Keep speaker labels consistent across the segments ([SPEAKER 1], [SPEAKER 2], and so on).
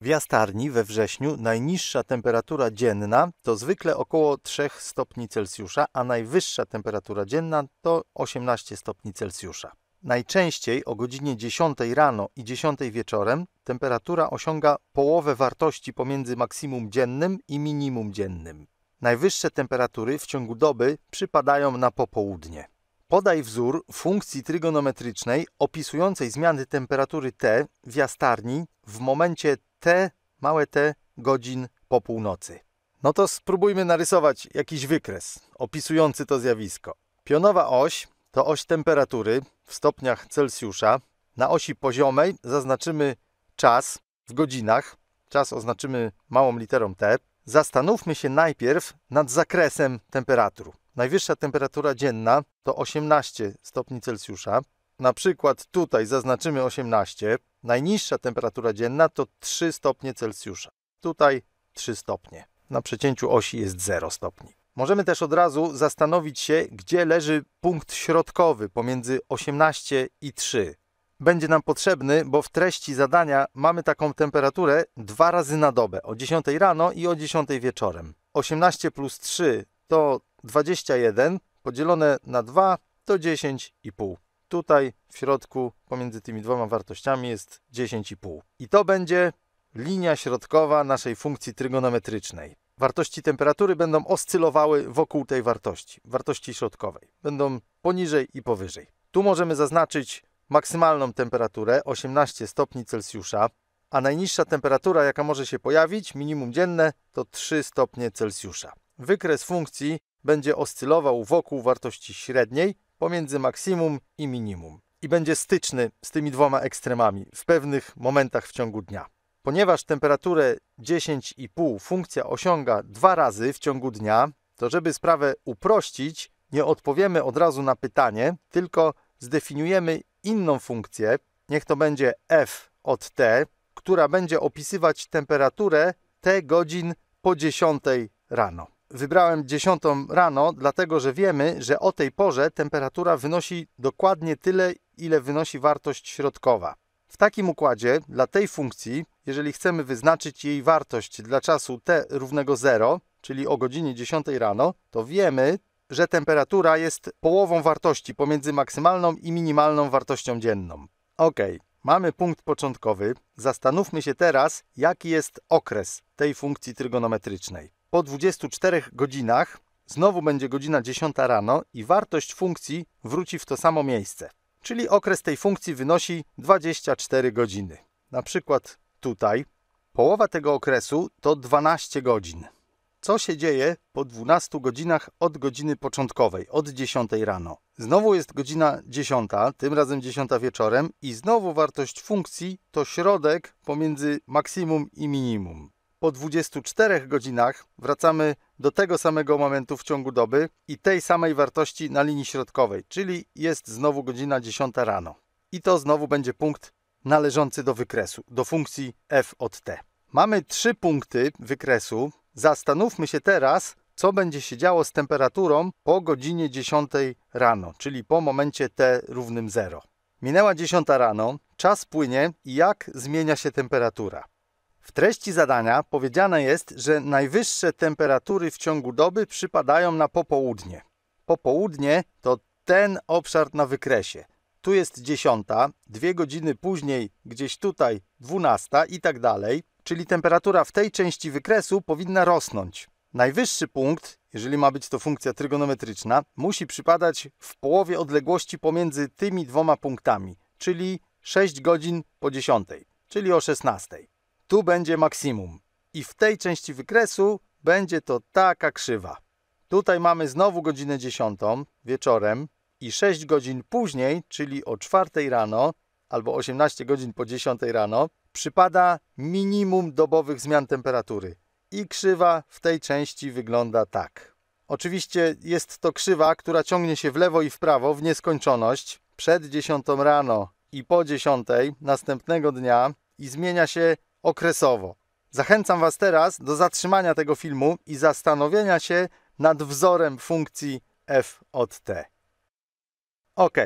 [SPEAKER 1] W jastarni we wrześniu najniższa temperatura dzienna to zwykle około 3 stopni Celsjusza, a najwyższa temperatura dzienna to 18 stopni Celsjusza. Najczęściej o godzinie 10 rano i 10 wieczorem temperatura osiąga połowę wartości pomiędzy maksimum dziennym i minimum dziennym. Najwyższe temperatury w ciągu doby przypadają na popołudnie. Podaj wzór funkcji trygonometrycznej opisującej zmiany temperatury T w jastarni w momencie T, małe T, godzin po północy. No to spróbujmy narysować jakiś wykres opisujący to zjawisko. Pionowa oś to oś temperatury w stopniach Celsjusza. Na osi poziomej zaznaczymy czas w godzinach. Czas oznaczymy małą literą T. Zastanówmy się najpierw nad zakresem temperatur. Najwyższa temperatura dzienna to 18 stopni Celsjusza. Na przykład tutaj zaznaczymy 18. Najniższa temperatura dzienna to 3 stopnie Celsjusza. Tutaj 3 stopnie. Na przecięciu osi jest 0 stopni. Możemy też od razu zastanowić się, gdzie leży punkt środkowy pomiędzy 18 i 3. Będzie nam potrzebny, bo w treści zadania mamy taką temperaturę dwa razy na dobę, o 10 rano i o 10 wieczorem. 18 plus 3 to 21 podzielone na 2 to 10,5. Tutaj w środku pomiędzy tymi dwoma wartościami jest 10,5. I to będzie linia środkowa naszej funkcji trygonometrycznej. Wartości temperatury będą oscylowały wokół tej wartości, wartości środkowej. Będą poniżej i powyżej. Tu możemy zaznaczyć maksymalną temperaturę 18 stopni Celsjusza, a najniższa temperatura, jaka może się pojawić, minimum dzienne, to 3 stopnie Celsjusza. Wykres funkcji będzie oscylował wokół wartości średniej pomiędzy maksimum i minimum i będzie styczny z tymi dwoma ekstremami w pewnych momentach w ciągu dnia. Ponieważ temperaturę 10,5 funkcja osiąga dwa razy w ciągu dnia, to żeby sprawę uprościć, nie odpowiemy od razu na pytanie, tylko zdefiniujemy inną funkcję, niech to będzie f od t, która będzie opisywać temperaturę t godzin po 10 rano wybrałem 10 rano, dlatego że wiemy, że o tej porze temperatura wynosi dokładnie tyle, ile wynosi wartość środkowa. W takim układzie dla tej funkcji, jeżeli chcemy wyznaczyć jej wartość dla czasu t równego 0, czyli o godzinie 10 rano, to wiemy, że temperatura jest połową wartości pomiędzy maksymalną i minimalną wartością dzienną. Ok, mamy punkt początkowy. Zastanówmy się teraz, jaki jest okres tej funkcji trygonometrycznej po 24 godzinach znowu będzie godzina 10 rano i wartość funkcji wróci w to samo miejsce. Czyli okres tej funkcji wynosi 24 godziny. Na przykład tutaj połowa tego okresu to 12 godzin. Co się dzieje po 12 godzinach od godziny początkowej, od 10 rano? Znowu jest godzina 10, tym razem 10 wieczorem i znowu wartość funkcji to środek pomiędzy maksimum i minimum po 24 godzinach wracamy do tego samego momentu w ciągu doby i tej samej wartości na linii środkowej, czyli jest znowu godzina 10 rano. I to znowu będzie punkt należący do wykresu, do funkcji f od t. Mamy trzy punkty wykresu. Zastanówmy się teraz, co będzie się działo z temperaturą po godzinie 10 rano, czyli po momencie t równym 0. Minęła 10 rano, czas płynie i jak zmienia się temperatura? W treści zadania powiedziane jest, że najwyższe temperatury w ciągu doby przypadają na popołudnie. Popołudnie to ten obszar na wykresie. Tu jest dziesiąta, dwie godziny później gdzieś tutaj dwunasta i tak dalej, czyli temperatura w tej części wykresu powinna rosnąć. Najwyższy punkt, jeżeli ma być to funkcja trygonometryczna, musi przypadać w połowie odległości pomiędzy tymi dwoma punktami, czyli 6 godzin po 10, czyli o 16. Tu będzie maksimum. I w tej części wykresu będzie to taka krzywa. Tutaj mamy znowu godzinę 10 wieczorem i 6 godzin później, czyli o 4 rano albo 18 godzin po 10 rano, przypada minimum dobowych zmian temperatury. I krzywa w tej części wygląda tak. Oczywiście jest to krzywa, która ciągnie się w lewo i w prawo w nieskończoność przed 10 rano i po 10 następnego dnia i zmienia się okresowo. Zachęcam Was teraz do zatrzymania tego filmu i zastanowienia się nad wzorem funkcji f od t. Ok,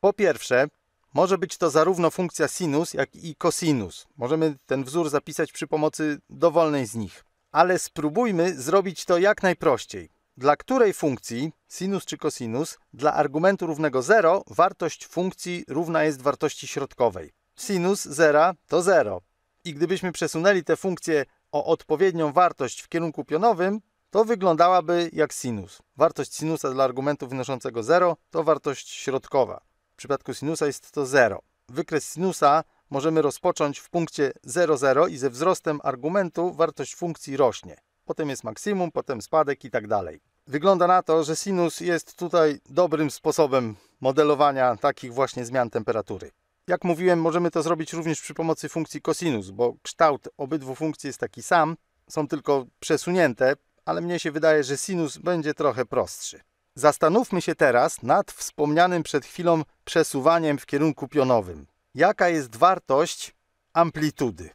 [SPEAKER 1] po pierwsze, może być to zarówno funkcja sinus, jak i kosinus. Możemy ten wzór zapisać przy pomocy dowolnej z nich. Ale spróbujmy zrobić to jak najprościej. Dla której funkcji, sinus czy kosinus, dla argumentu równego 0 wartość funkcji równa jest wartości środkowej. Sinus 0 to 0, i gdybyśmy przesunęli tę funkcję o odpowiednią wartość w kierunku pionowym, to wyglądałaby jak sinus. Wartość sinusa dla argumentu wynoszącego 0 to wartość środkowa. W przypadku sinusa jest to 0. Wykres sinusa możemy rozpocząć w punkcie 00 i ze wzrostem argumentu wartość funkcji rośnie. Potem jest maksimum, potem spadek i tak dalej. Wygląda na to, że sinus jest tutaj dobrym sposobem modelowania takich właśnie zmian temperatury. Jak mówiłem, możemy to zrobić również przy pomocy funkcji cosinus, bo kształt obydwu funkcji jest taki sam, są tylko przesunięte, ale mnie się wydaje, że sinus będzie trochę prostszy. Zastanówmy się teraz nad wspomnianym przed chwilą przesuwaniem w kierunku pionowym. Jaka jest wartość amplitudy?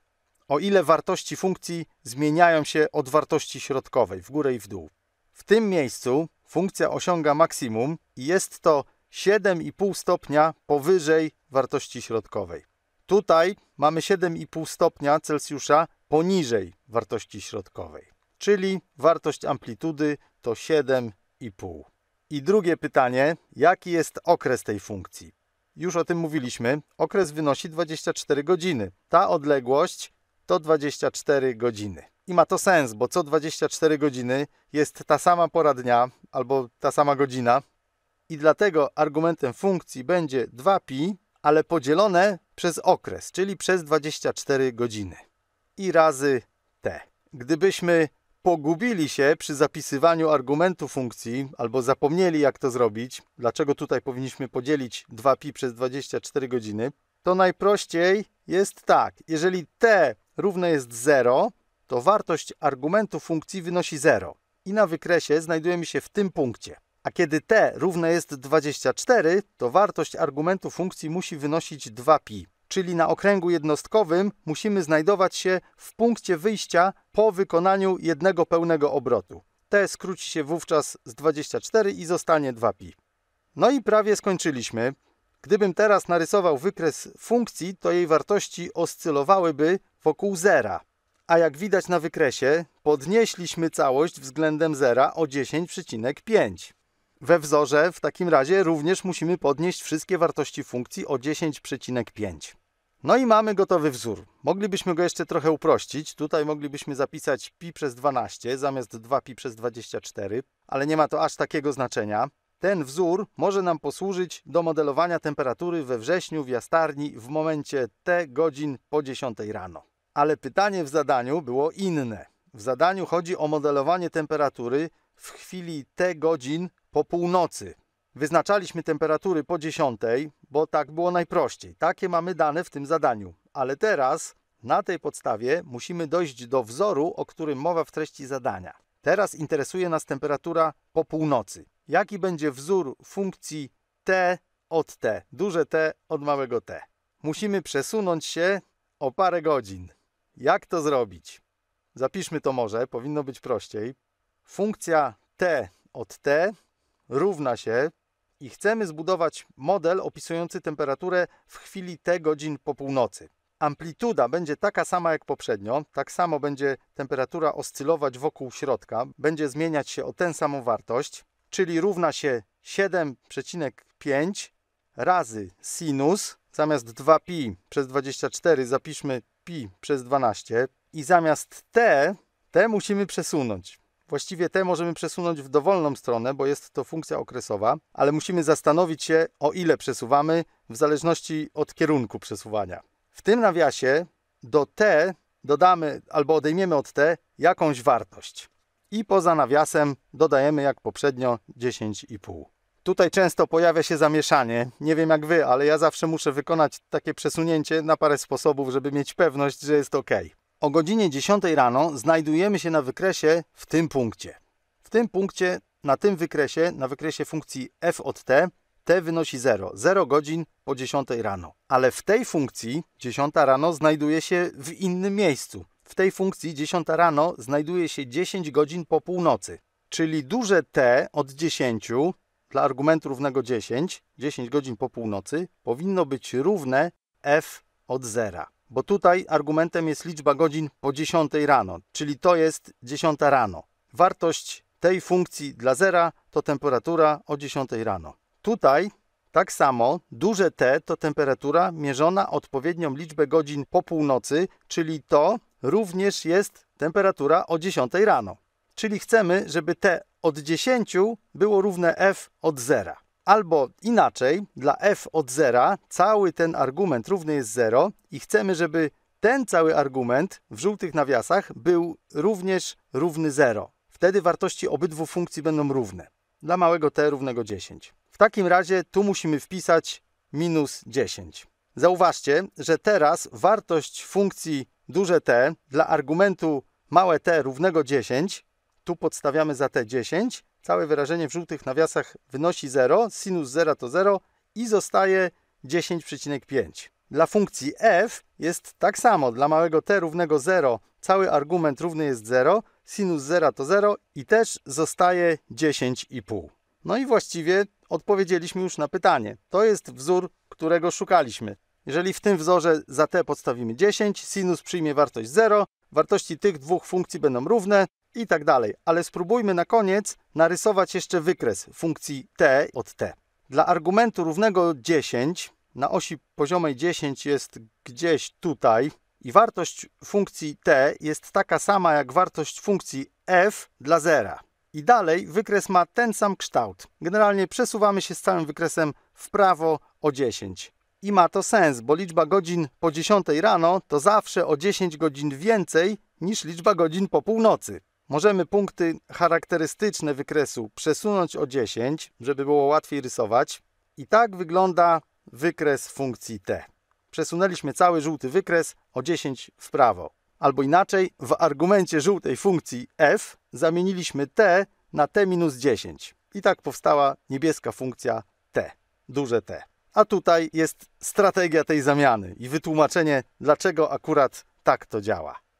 [SPEAKER 1] O ile wartości funkcji zmieniają się od wartości środkowej, w górę i w dół. W tym miejscu funkcja osiąga maksimum i jest to 7,5 stopnia powyżej wartości środkowej. Tutaj mamy 7,5 stopnia Celsjusza poniżej wartości środkowej, czyli wartość amplitudy to 7,5. I drugie pytanie, jaki jest okres tej funkcji? Już o tym mówiliśmy, okres wynosi 24 godziny. Ta odległość to 24 godziny. I ma to sens, bo co 24 godziny jest ta sama pora dnia albo ta sama godzina, i dlatego argumentem funkcji będzie 2pi, ale podzielone przez okres, czyli przez 24 godziny i razy t. Gdybyśmy pogubili się przy zapisywaniu argumentu funkcji albo zapomnieli jak to zrobić, dlaczego tutaj powinniśmy podzielić 2pi przez 24 godziny, to najprościej jest tak. Jeżeli t równe jest 0, to wartość argumentu funkcji wynosi 0 i na wykresie znajdujemy się w tym punkcie a kiedy t równe jest 24, to wartość argumentu funkcji musi wynosić 2pi. Czyli na okręgu jednostkowym musimy znajdować się w punkcie wyjścia po wykonaniu jednego pełnego obrotu. T skróci się wówczas z 24 i zostanie 2pi. No i prawie skończyliśmy. Gdybym teraz narysował wykres funkcji, to jej wartości oscylowałyby wokół zera. A jak widać na wykresie, podnieśliśmy całość względem zera o 10,5 we wzorze w takim razie również musimy podnieść wszystkie wartości funkcji o 10,5. No i mamy gotowy wzór. Moglibyśmy go jeszcze trochę uprościć. Tutaj moglibyśmy zapisać pi przez 12 zamiast 2pi przez 24, ale nie ma to aż takiego znaczenia. Ten wzór może nam posłużyć do modelowania temperatury we wrześniu w jastarni w momencie T godzin po 10 rano. Ale pytanie w zadaniu było inne. W zadaniu chodzi o modelowanie temperatury w chwili T godzin po północy. Wyznaczaliśmy temperatury po 10, bo tak było najprościej. Takie mamy dane w tym zadaniu. Ale teraz na tej podstawie musimy dojść do wzoru, o którym mowa w treści zadania. Teraz interesuje nas temperatura po północy. Jaki będzie wzór funkcji T od T, duże T od małego T? Musimy przesunąć się o parę godzin. Jak to zrobić? Zapiszmy to może, powinno być prościej. Funkcja T od T równa się i chcemy zbudować model opisujący temperaturę w chwili T godzin po północy. Amplituda będzie taka sama jak poprzednio, tak samo będzie temperatura oscylować wokół środka, będzie zmieniać się o tę samą wartość, czyli równa się 7,5 razy sinus, zamiast 2pi przez 24 zapiszmy pi przez 12 i zamiast t, t musimy przesunąć. Właściwie te możemy przesunąć w dowolną stronę, bo jest to funkcja okresowa, ale musimy zastanowić się, o ile przesuwamy, w zależności od kierunku przesuwania. W tym nawiasie do T dodamy albo odejmiemy od T jakąś wartość. I poza nawiasem dodajemy jak poprzednio 10,5. Tutaj często pojawia się zamieszanie. Nie wiem jak wy, ale ja zawsze muszę wykonać takie przesunięcie na parę sposobów, żeby mieć pewność, że jest ok. O godzinie 10 rano znajdujemy się na wykresie w tym punkcie. W tym punkcie, na tym wykresie, na wykresie funkcji f od t, t wynosi 0. 0 godzin po 10 rano. Ale w tej funkcji 10 rano znajduje się w innym miejscu. W tej funkcji 10 rano znajduje się 10 godzin po północy. Czyli duże t od 10 dla argumentu równego 10, 10 godzin po północy, powinno być równe f od 0 bo tutaj argumentem jest liczba godzin po 10 rano, czyli to jest 10 rano. Wartość tej funkcji dla zera to temperatura o 10 rano. Tutaj tak samo duże T to temperatura mierzona odpowiednią liczbę godzin po północy, czyli to również jest temperatura o 10 rano. Czyli chcemy, żeby T od 10 było równe F od zera. Albo inaczej, dla f od zera cały ten argument równy jest 0 i chcemy, żeby ten cały argument w żółtych nawiasach był również równy 0. Wtedy wartości obydwu funkcji będą równe. Dla małego t równego 10. W takim razie tu musimy wpisać minus 10. Zauważcie, że teraz wartość funkcji duże t dla argumentu małe t równego 10, tu podstawiamy za t 10, Całe wyrażenie w żółtych nawiasach wynosi 0, sinus 0 to 0 i zostaje 10,5. Dla funkcji f jest tak samo. Dla małego t równego 0 cały argument równy jest 0, sinus 0 to 0 i też zostaje 10,5. No i właściwie odpowiedzieliśmy już na pytanie. To jest wzór, którego szukaliśmy. Jeżeli w tym wzorze za t podstawimy 10, sinus przyjmie wartość 0, wartości tych dwóch funkcji będą równe, i tak dalej. Ale spróbujmy na koniec narysować jeszcze wykres funkcji t od t. Dla argumentu równego 10 na osi poziomej 10 jest gdzieś tutaj i wartość funkcji t jest taka sama jak wartość funkcji f dla zera. I dalej wykres ma ten sam kształt. Generalnie przesuwamy się z całym wykresem w prawo o 10. I ma to sens, bo liczba godzin po 10 rano to zawsze o 10 godzin więcej niż liczba godzin po północy. Możemy punkty charakterystyczne wykresu przesunąć o 10, żeby było łatwiej rysować. I tak wygląda wykres funkcji t. Przesunęliśmy cały żółty wykres o 10 w prawo. Albo inaczej, w argumencie żółtej funkcji f zamieniliśmy t na t-10. I tak powstała niebieska funkcja t, duże t. A tutaj jest strategia tej zamiany i wytłumaczenie, dlaczego akurat tak to działa.